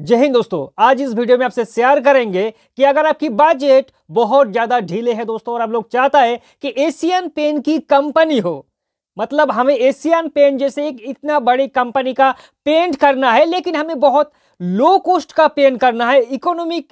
जय हिंद दोस्तों आज इस वीडियो में आपसे शेयर करेंगे कि अगर आपकी बजट बहुत ज्यादा ढीले है दोस्तों और आप लोग चाहता है कि एशियन पेन की कंपनी हो मतलब हमें एशियन पेंट जैसे एक इतना बड़ी कंपनी का पेंट करना है लेकिन हमें बहुत लो कॉस्ट का पेन करना है इकोनॉमिक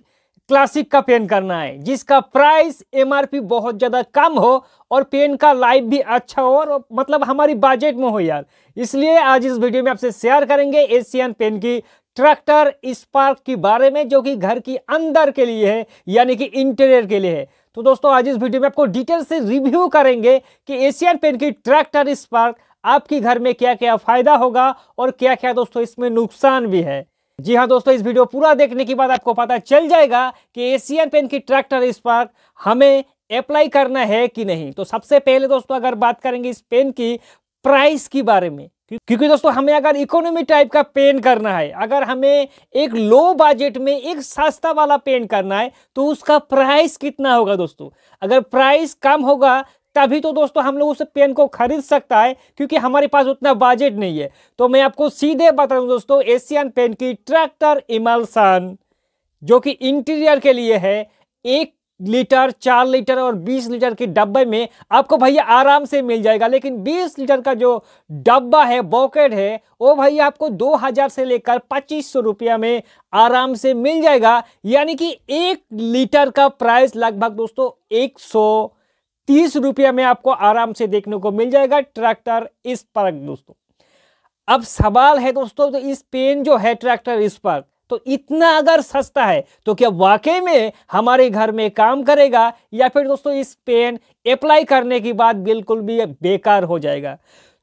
क्लासिक का पेन करना है जिसका प्राइस एमआरपी बहुत ज़्यादा कम हो और पेन का लाइफ भी अच्छा हो और मतलब हमारी बजट में हो यार इसलिए आज इस वीडियो में आपसे शेयर करेंगे एशियन पेन की ट्रैक्टर स्पार्क के बारे में जो कि घर के अंदर के लिए है यानी कि इंटीरियर के लिए है तो दोस्तों आज इस वीडियो में आपको डिटेल से रिव्यू करेंगे कि एशियन पेन की ट्रैक्टर स्पार्क आपके घर में क्या क्या फायदा होगा और क्या क्या दोस्तों इसमें नुकसान भी है जी हाँ दोस्तों इस वीडियो पूरा देखने के बाद आपको पता चल जाएगा कि एशियन पेन की ट्रैक्टर स्पार्क हमें अप्लाई करना है कि नहीं तो सबसे पहले दोस्तों अगर बात करेंगे इस पेन की प्राइस के बारे में क्योंकि दोस्तों हमें अगर इकोनॉमी टाइप का पेंट करना है अगर हमें एक लो बजट में एक सस्ता वाला पेंट करना है तो उसका प्राइस कितना होगा दोस्तों अगर प्राइस कम होगा तभी तो दोस्तों हम लोग उस पेन को खरीद सकता है क्योंकि हमारे पास उतना बजट नहीं है तो मैं आपको सीधे बता दूं दोस्तों एशियन पेन की ट्रैक्टर इमल्सन जो कि इंटीरियर के लिए है एक लीटर चार लीटर और बीस लीटर के डब्बे में आपको भैया आराम से मिल जाएगा लेकिन बीस लीटर का जो डब्बा है बॉकेट है वो भैया आपको दो हज़ार से लेकर पच्चीस सौ रुपया में आराम से मिल जाएगा यानी कि एक लीटर का प्राइस लगभग दोस्तों एक सौ तीस रुपया में आपको आराम से देखने को मिल जाएगा ट्रैक्टर इस पर दोस्तों अब सवाल है दोस्तों तो इस पेन जो है ट्रैक्टर इस पर तो इतना अगर सस्ता है तो क्या वाकई में हमारे घर में काम करेगा या फिर दोस्तों इस पेन अप्लाई करने की बात बिल्कुल भी बेकार हो जाएगा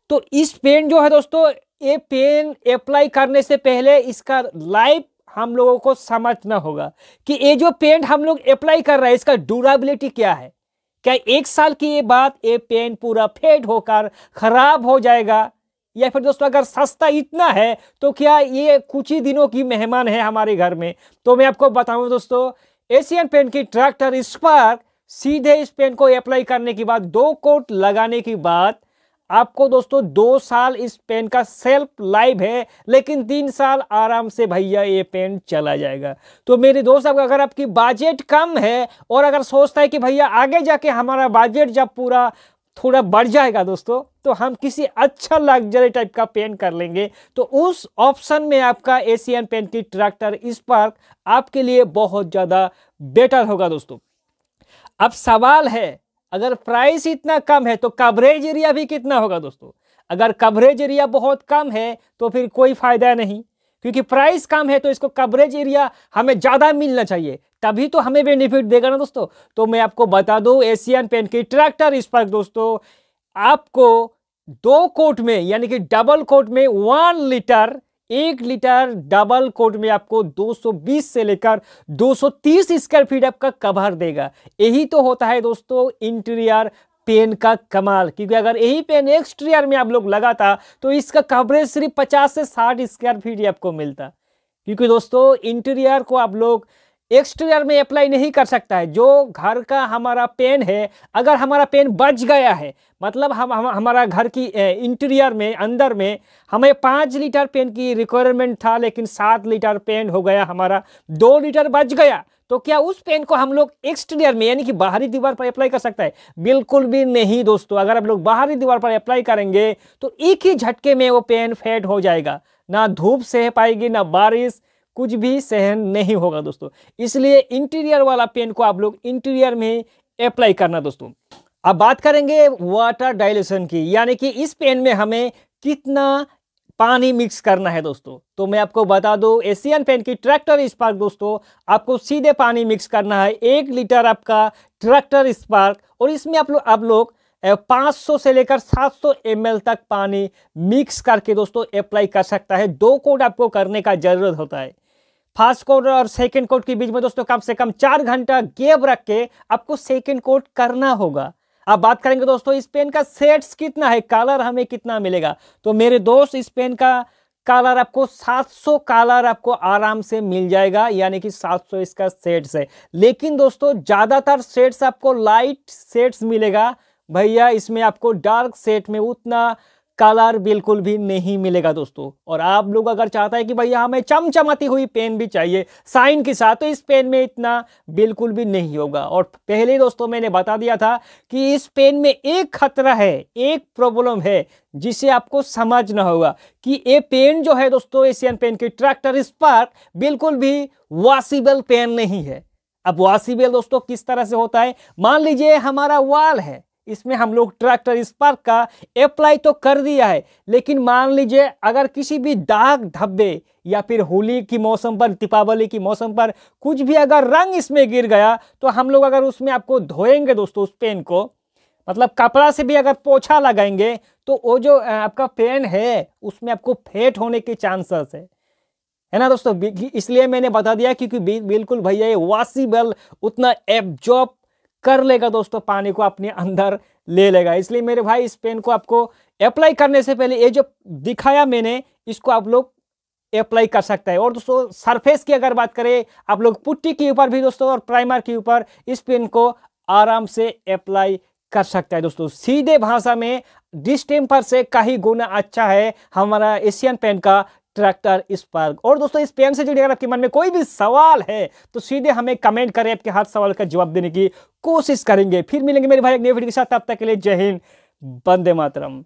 तो इस पेन जो है दोस्तों ये पेन अप्लाई करने से पहले इसका लाइफ हम लोगों को समझना होगा कि ये जो पेंट हम लोग अप्लाई कर रहे हैं इसका ड्यूराबिलिटी क्या है क्या एक साल की ये बात ये पेन पूरा फेड होकर खराब हो जाएगा या फिर दोस्तों अगर सस्ता इतना है तो क्या ये कुछ ही दिनों की मेहमान है हमारे घर में तो मैं आपको बताऊं दोस्तों एशियन पेंट की ट्रैक्टर स्पार्क सीधे इस पेन को अप्लाई करने के बाद दो कोट लगाने के बाद आपको दोस्तों दो साल इस पेन का सेल्फ लाइफ है लेकिन तीन साल आराम से भैया ये पेन चला जाएगा तो मेरे दोस्त अब अगर आपकी बजट कम है और अगर सोचता है कि भैया आगे जाके हमारा बजट जब पूरा थोड़ा बढ़ जाएगा दोस्तों तो हम किसी अच्छा लग्जरी टाइप का पेंट कर लेंगे तो उस ऑप्शन में आपका एशियन पेंट की ट्रैक्टर स्पार्क आपके लिए बहुत ज़्यादा बेटर होगा दोस्तों अब सवाल है अगर प्राइस इतना कम है तो कवरेज एरिया भी कितना होगा दोस्तों अगर कवरेज एरिया बहुत कम है तो फिर कोई फ़ायदा नहीं क्योंकि प्राइस कम है तो इसको कवरेज एरिया हमें ज़्यादा मिलना चाहिए तभी तो हमें बेनिफिट देगा ना दोस्तों तो मैं आपको बता दूं एशियन पेंट की ट्रैक्टर इस पर दोस्तों आपको दो कोट में यानी कि डबल कोट में वन लीटर एक लीटर डबल कोट में आपको 220 से लेकर 230 स्क्वायर फीट आपका कवर देगा यही तो होता है दोस्तों इंटीरियर पेन का कमाल क्योंकि अगर यही पेन एक्सटीरियर में आप लोग लगाता तो इसका कवरेज सिर्फ 50 से 60 स्क्वायर फीट ही आपको मिलता क्योंकि दोस्तों इंटीरियर को आप लोग एक्सटीरियर में अप्लाई नहीं कर सकता है जो घर का हमारा पेन है अगर हमारा पेन बच गया है मतलब हम, हम हमारा घर की इंटीरियर में अंदर में हमें पाँच लीटर पेन की रिक्वायरमेंट था लेकिन सात लीटर पेन हो गया हमारा दो लीटर बच गया तो क्या उस पेन को हम लोग एक्सटीरियर में यानी कि बाहरी दीवार पर अप्लाई कर सकता है बिल्कुल भी नहीं दोस्तों अगर हम लोग बाहरी दीवार पर अप्लाई करेंगे तो एक ही झटके में वो पेन फेड हो जाएगा ना धूप सह पाएगी ना बारिश कुछ भी सहन नहीं होगा दोस्तों इसलिए इंटीरियर वाला पेन को आप लोग इंटीरियर में अप्लाई करना दोस्तों अब बात करेंगे वाटर डायलेशन की यानी कि इस पेन में हमें कितना पानी मिक्स करना है दोस्तों तो मैं आपको बता दूं एशियन पेन की ट्रैक्टर स्पार्क दोस्तों आपको सीधे पानी मिक्स करना है एक लीटर आपका ट्रैक्टर स्पार्क और इसमें आप लोग आप लोग 500 से लेकर 700 सौ तक पानी मिक्स करके दोस्तों अप्लाई कर सकता है दो कोड आपको करने का जरूरत होता है फर्स्ट कोर्ट और सेकंड कोर्ट के बीच में दोस्तों कम से कम चार घंटा गेप रख के आपको सेकंड कोर्ट करना होगा अब बात करेंगे दोस्तों इस पेन का सेट्स कितना है कलर हमें कितना मिलेगा तो मेरे दोस्त इस पेन का कलर आपको 700 कलर आपको आराम से मिल जाएगा यानी कि 700 इसका सेट्स है लेकिन दोस्तों ज़्यादातर सेट्स आपको लाइट सेट्स मिलेगा भैया इसमें आपको डार्क सेट में उतना कलर बिल्कुल भी नहीं मिलेगा दोस्तों और आप लोग अगर चाहता है कि भैया हमें चमचमाती हुई पेन भी चाहिए साइन के साथ तो इस पेन में इतना बिल्कुल भी नहीं होगा और पहले दोस्तों मैंने बता दिया था कि इस पेन में एक खतरा है एक प्रॉब्लम है जिसे आपको समझना होगा कि ये पेन जो है दोस्तों एशियन पेन की ट्रैक्टर इस पर बिल्कुल भी वॉसिबल पेन नहीं है अब वॉसिबल दोस्तों किस तरह से होता है मान लीजिए हमारा वाल है इसमें हम लोग ट्रैक्टर स्पार्क का अप्लाई तो कर दिया है लेकिन मान लीजिए अगर किसी भी दाग धब्बे या फिर होली की मौसम पर दीपावली की मौसम पर कुछ भी अगर रंग इसमें गिर गया तो हम लोग अगर उसमें आपको धोएंगे दोस्तों उस पेन को मतलब कपड़ा से भी अगर पोछा लगाएंगे तो वो जो आपका पेन है उसमें आपको फेट होने के चांसेस है है ना दोस्तों इसलिए मैंने बता दिया क्योंकि बिल्कुल भैया ये वॉसिबल उतना एब्जॉर्ब कर लेगा दोस्तों पानी को अपने अंदर ले लेगा इसलिए मेरे भाई इस पेन को आपको अप्लाई करने से पहले ये जो दिखाया मैंने इसको आप लोग अप्लाई कर सकता है और दोस्तों सरफेस की अगर बात करें आप लोग पुट्टी के ऊपर भी दोस्तों और प्राइमर के ऊपर इस पेन को आराम से अप्लाई कर सकता है दोस्तों सीधे भाषा में डिस्टेम्पर से कहीं गुना अच्छा है हमारा एशियन पेन का ट्रैक्टर स्पार्क और दोस्तों इस पेन से जुड़े अगर आपके मन में कोई भी सवाल है तो सीधे हमें कमेंट करें आपके हर सवाल का जवाब देने की कोशिश करेंगे फिर मिलेंगे मेरे भाई एक नए वीडियो के साथ तब तक के लिए जय हिंद बंदे मातरम